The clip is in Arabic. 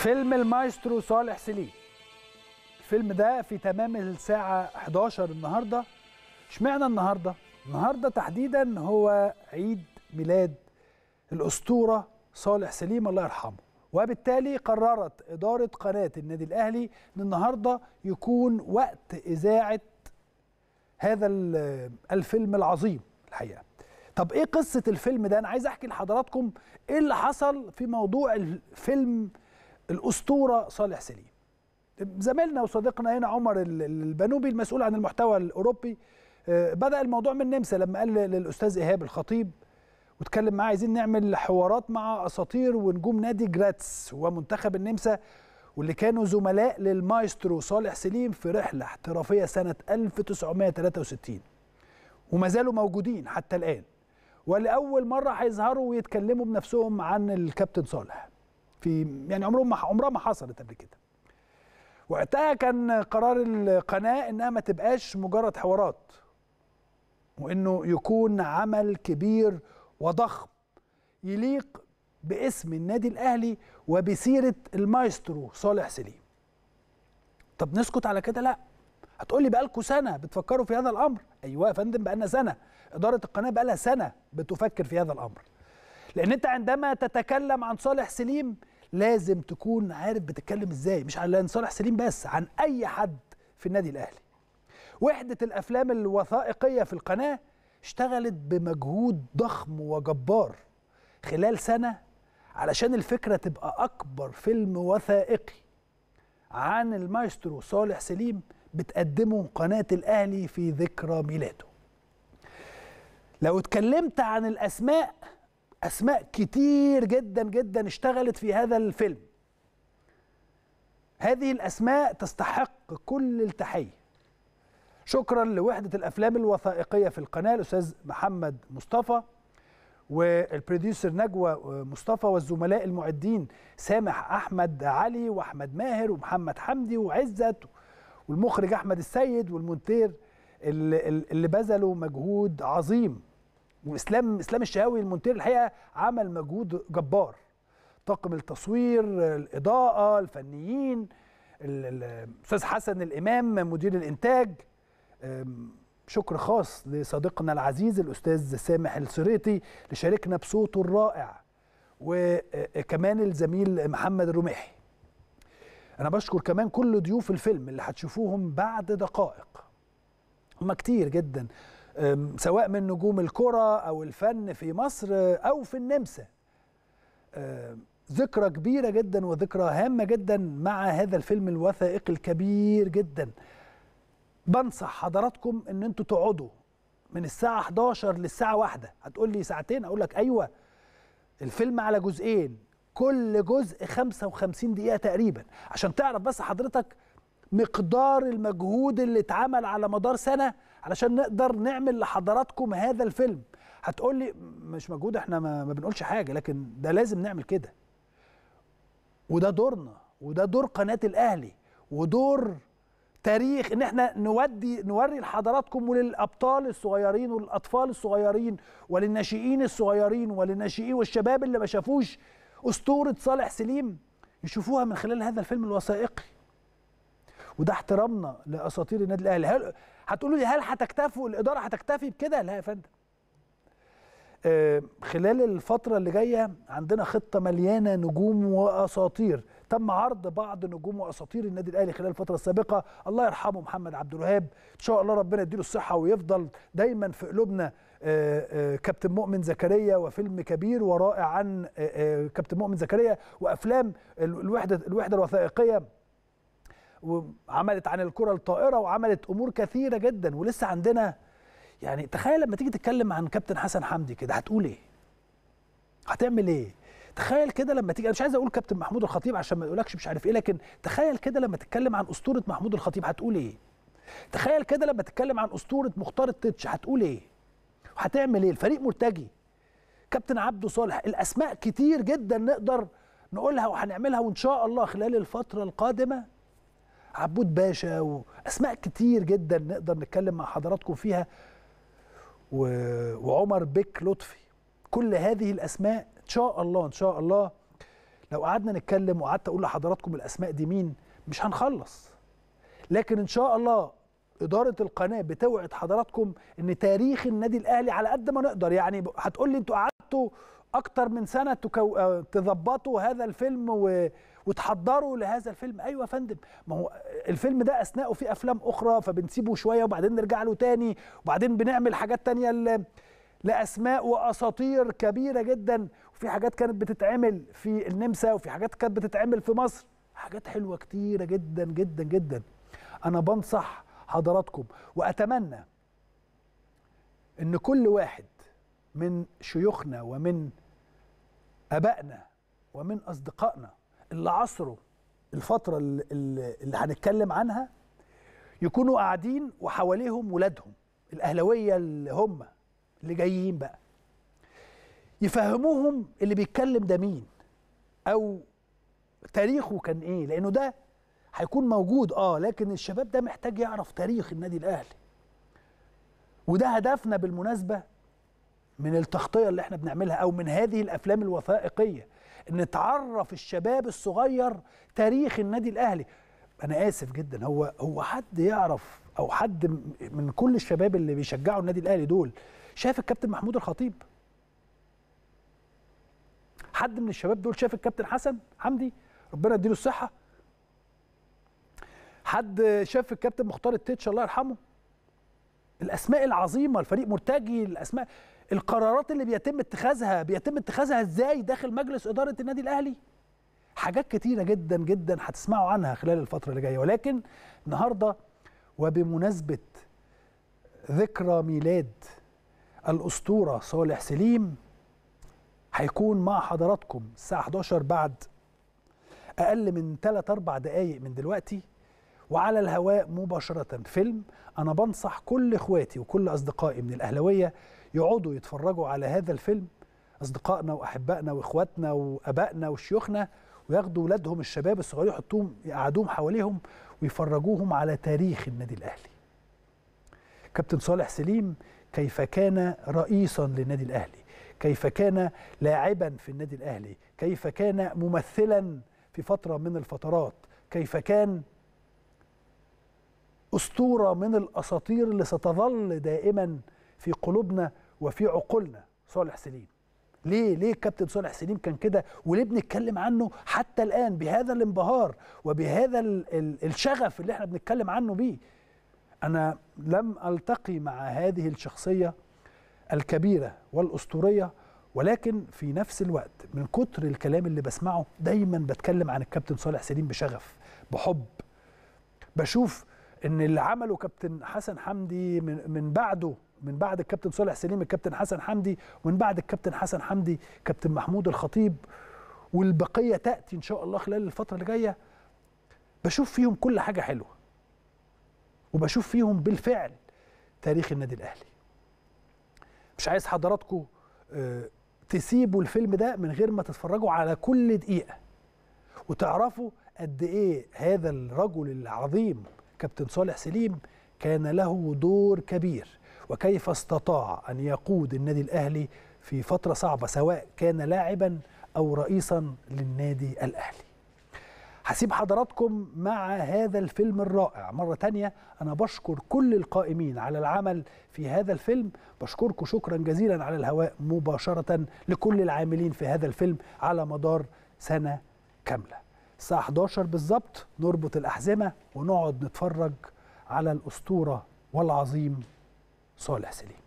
فيلم المايسترو صالح سليم الفيلم ده في تمام الساعة 11 النهاردة اشمعنى النهاردة؟ النهاردة تحديدا هو عيد ميلاد الأسطورة صالح سليم الله يرحمه وبالتالي قررت إدارة قناة النادي الأهلي أن النهاردة يكون وقت إذاعة هذا الفيلم العظيم الحقيقة طب إيه قصة الفيلم ده؟ أنا عايز أحكي لحضراتكم إيه اللي حصل في موضوع الفيلم الاسطوره صالح سليم زميلنا وصديقنا هنا عمر البنوبي المسؤول عن المحتوى الاوروبي آه، بدا الموضوع من النمسا لما قال للاستاذ ايهاب الخطيب واتكلم معاه عايزين نعمل حوارات مع اساطير ونجوم نادي جراتس ومنتخب النمسا واللي كانوا زملاء للمايسترو صالح سليم في رحله احترافيه سنه 1963 وما زالوا موجودين حتى الان ولاول مره هيظهروا ويتكلموا بنفسهم عن الكابتن صالح في يعني عمرهم ما عمرها ما حصلت قبل كده وقتها كان قرار القناه انها ما تبقاش مجرد حوارات وانه يكون عمل كبير وضخم يليق باسم النادي الاهلي وبسيره المايسترو صالح سليم طب نسكت على كده لا هتقول لي بقالكم سنه بتفكروا في هذا الامر ايوه يا فندم بقالنا سنه اداره القناه بقالها سنه بتفكر في هذا الامر لان انت عندما تتكلم عن صالح سليم لازم تكون عارف بتتكلم ازاي مش عن صالح سليم بس عن اي حد في النادي الاهلي وحده الافلام الوثائقيه في القناه اشتغلت بمجهود ضخم وجبار خلال سنه علشان الفكره تبقى اكبر فيلم وثائقي عن المايسترو صالح سليم بتقدمه قناه الاهلي في ذكرى ميلاده لو اتكلمت عن الاسماء اسماء كتير جدا جدا اشتغلت في هذا الفيلم هذه الاسماء تستحق كل التحيه شكرا لوحده الافلام الوثائقيه في القناه الاستاذ محمد مصطفى والبروديوسر نجوى مصطفى والزملاء المعدين سامح احمد علي واحمد ماهر ومحمد حمدي وعزت والمخرج احمد السيد والمونتير اللي بذلوا مجهود عظيم واسلام اسلام الشهاوي المونتير الحقيقه عمل مجهود جبار طاقم التصوير الاضاءه الفنيين الاستاذ حسن الامام مدير الانتاج شكر خاص لصديقنا العزيز الاستاذ سامح السريطي لشاركنا بصوته الرائع وكمان الزميل محمد الرميحي انا بشكر كمان كل ضيوف الفيلم اللي هتشوفوهم بعد دقائق هم كتير جدا سواء من نجوم الكرة أو الفن في مصر أو في النمسا ذكرى كبيرة جدا وذكرى هامة جدا مع هذا الفيلم الوثائقي الكبير جدا بنصح حضراتكم ان انتوا تقعدوا من الساعة 11 للساعة واحدة هتقول لي ساعتين اقول لك ايوه الفيلم على جزئين كل جزء 55 دقيقة تقريبا عشان تعرف بس حضرتك مقدار المجهود اللي اتعمل على مدار سنة علشان نقدر نعمل لحضراتكم هذا الفيلم هتقول لي مش مجهود احنا ما, بنقولش حاجه لكن ده لازم نعمل كده وده دورنا وده دور قناه الاهلي ودور تاريخ ان احنا نودي نوري لحضراتكم وللابطال الصغيرين وللاطفال الصغيرين وللناشئين الصغيرين وللناشئين والشباب اللي ما شافوش اسطوره صالح سليم يشوفوها من خلال هذا الفيلم الوثائقي وده احترامنا لاساطير النادي الاهلي هل هتقولوا لي هل هتكتفوا الاداره هتكتفي بكده لا يا فندم آه خلال الفتره اللي جايه عندنا خطه مليانه نجوم واساطير تم عرض بعض نجوم واساطير النادي الاهلي خلال الفتره السابقه الله يرحمه محمد عبد الوهاب ان شاء الله ربنا يديله الصحه ويفضل دايما في قلوبنا آه، آه، كابتن مؤمن زكريا وفيلم كبير ورائع عن آه، كابتن مؤمن زكريا وافلام الوحده الوحده الوثائقيه وعملت عن الكره الطائره وعملت امور كثيره جدا ولسه عندنا يعني تخيل لما تيجي تتكلم عن كابتن حسن حمدي كده هتقول ايه هتعمل ايه تخيل كده لما تيجي انا مش عايز اقول كابتن محمود الخطيب عشان ما يقولكش مش عارف ايه لكن تخيل كده لما تتكلم عن اسطوره محمود الخطيب هتقول ايه تخيل كده لما تتكلم عن اسطوره مختار التتش هتقول ايه هتعمل ايه الفريق مرتجي كابتن عبده صالح الاسماء كتير جدا نقدر نقولها وهنعملها وان شاء الله خلال الفتره القادمه عبود باشا واسماء كتير جدا نقدر نتكلم مع حضراتكم فيها و... وعمر بك لطفي كل هذه الاسماء ان شاء الله ان شاء الله لو قعدنا نتكلم وقعدت اقول لحضراتكم الاسماء دي مين مش هنخلص لكن ان شاء الله اداره القناه بتوعد حضراتكم ان تاريخ النادي الاهلي على قد ما نقدر يعني هتقول لي انتوا قعدتوا اكتر من سنه تظبطوا هذا الفيلم و... وتحضروا لهذا الفيلم ايوه يا فندم ما هو الفيلم ده اثناءه في افلام اخرى فبنسيبه شويه وبعدين نرجع له تاني وبعدين بنعمل حاجات تانية لاسماء واساطير كبيره جدا وفي حاجات كانت بتتعمل في النمسا وفي حاجات كانت بتتعمل في مصر حاجات حلوه كتيره جدا جدا جدا انا بنصح حضراتكم واتمنى ان كل واحد من شيوخنا ومن ابائنا ومن اصدقائنا اللي عصروا الفتره اللي, اللي هنتكلم عنها يكونوا قاعدين وحواليهم ولادهم الاهلاويه اللي هم اللي جايين بقى يفهموهم اللي بيتكلم ده مين او تاريخه كان ايه لانه ده هيكون موجود اه لكن الشباب ده محتاج يعرف تاريخ النادي الاهلي وده هدفنا بالمناسبه من التغطيه اللي احنا بنعملها او من هذه الافلام الوثائقيه نتعرف الشباب الصغير تاريخ النادي الاهلي انا اسف جدا هو هو حد يعرف او حد من كل الشباب اللي بيشجعوا النادي الاهلي دول شاف الكابتن محمود الخطيب حد من الشباب دول شاف الكابتن حسن حمدي ربنا يديله الصحه حد شاف الكابتن مختار التتش الله يرحمه الاسماء العظيمه الفريق مرتجي الاسماء القرارات اللي بيتم اتخاذها بيتم اتخاذها ازاي داخل مجلس اداره النادي الاهلي حاجات كتيره جدا جدا هتسمعوا عنها خلال الفتره اللي جايه ولكن النهارده وبمناسبه ذكرى ميلاد الاسطوره صالح سليم هيكون مع حضراتكم الساعه 11 بعد اقل من 3 4 دقائق من دلوقتي وعلى الهواء مباشرة فيلم أنا بنصح كل إخواتي وكل أصدقائي من الأهلوية يقعدوا يتفرجوا على هذا الفيلم أصدقائنا وأحبائنا وإخواتنا وأبائنا وشيوخنا وياخدوا ولادهم الشباب الصغير يحطوهم يقعدوهم حواليهم ويفرجوهم على تاريخ النادي الأهلي كابتن صالح سليم كيف كان رئيسا للنادي الأهلي كيف كان لاعبا في النادي الأهلي كيف كان ممثلا في فترة من الفترات كيف كان اسطوره من الاساطير اللي ستظل دائما في قلوبنا وفي عقولنا صالح سليم ليه ليه الكابتن صالح سليم كان كده وليه بنتكلم عنه حتى الان بهذا الانبهار وبهذا الـ الـ الشغف اللي احنا بنتكلم عنه بيه انا لم التقي مع هذه الشخصيه الكبيره والاسطوريه ولكن في نفس الوقت من كتر الكلام اللي بسمعه دايما بتكلم عن الكابتن صالح سليم بشغف بحب بشوف ان اللي عمله كابتن حسن حمدي من, من بعده من بعد الكابتن صالح سليم الكابتن حسن حمدي ومن بعد الكابتن حسن حمدي كابتن محمود الخطيب والبقيه تاتي ان شاء الله خلال الفتره اللي جايه بشوف فيهم كل حاجه حلوه وبشوف فيهم بالفعل تاريخ النادي الاهلي مش عايز حضراتكم آه، تسيبوا الفيلم ده من غير ما تتفرجوا على كل دقيقه وتعرفوا قد ايه هذا الرجل العظيم كابتن صالح سليم كان له دور كبير وكيف استطاع أن يقود النادي الأهلي في فترة صعبة سواء كان لاعبا أو رئيسا للنادي الأهلي هسيب حضراتكم مع هذا الفيلم الرائع مرة تانية أنا بشكر كل القائمين على العمل في هذا الفيلم بشكركم شكرا جزيلا على الهواء مباشرة لكل العاملين في هذا الفيلم على مدار سنة كاملة الساعة 11 بالظبط نربط الأحزمة ونقعد نتفرج على الأسطورة والعظيم صالح سليم